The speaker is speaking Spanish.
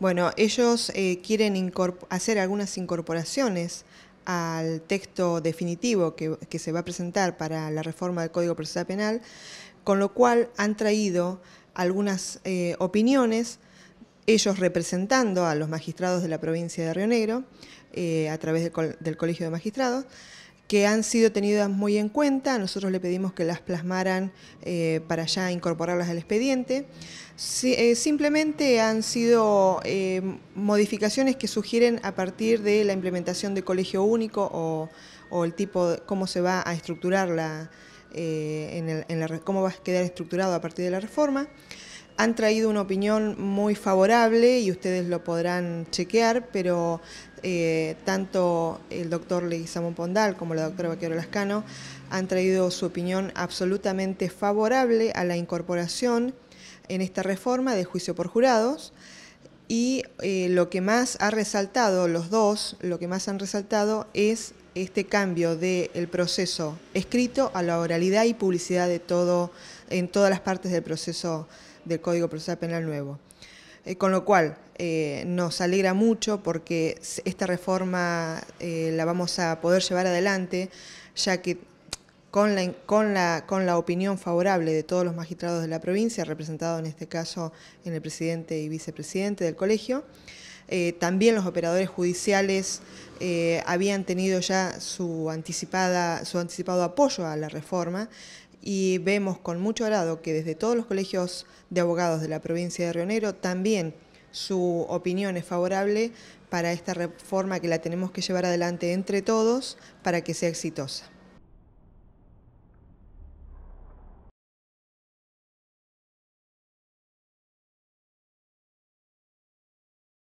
Bueno, ellos eh, quieren hacer algunas incorporaciones al texto definitivo que, se va a presentar para la reforma del Código Procesal Penal, con lo cual han traído algunas eh, opiniones, ellos representando a los magistrados de la provincia de Río Negro eh, a través del Colegio de Magistrados, que han sido tenidas muy en cuenta. Nosotros le pedimos que las plasmaran eh, para ya incorporarlas al expediente. Eh, simplemente han sido eh, modificaciones que sugieren a partir de la implementación de colegio único o, el tipo, de, cómo se va a estructurar en la, cómo va a quedar estructurado a partir de la reforma han traído una opinión muy favorable y ustedes lo podrán chequear, pero eh, tanto el doctor Leguizamón Pondal como la doctora Vaquero Lascano han traído su opinión absolutamente favorable a la incorporación en esta reforma de juicio por jurados. Y eh, lo que más ha resaltado, los dos, lo que más han resaltado es este cambio del proceso escrito a la oralidad y publicidad de todo, en todas las partes del proceso del Código Procesal Penal Nuevo. Eh, con lo cual, eh, nos alegra mucho porque esta reforma eh, la vamos a poder llevar adelante, ya que con la, con, la, con la opinión favorable de todos los magistrados de la provincia, representado en este caso en el presidente y vicepresidente del colegio, también los operadores judiciales habían tenido ya su, anticipada, su anticipado apoyo a la reforma y vemos con mucho agrado que desde todos los colegios de abogados de la provincia de Rionero también su opinión es favorable para esta reforma que la tenemos que llevar adelante entre todos para que sea exitosa.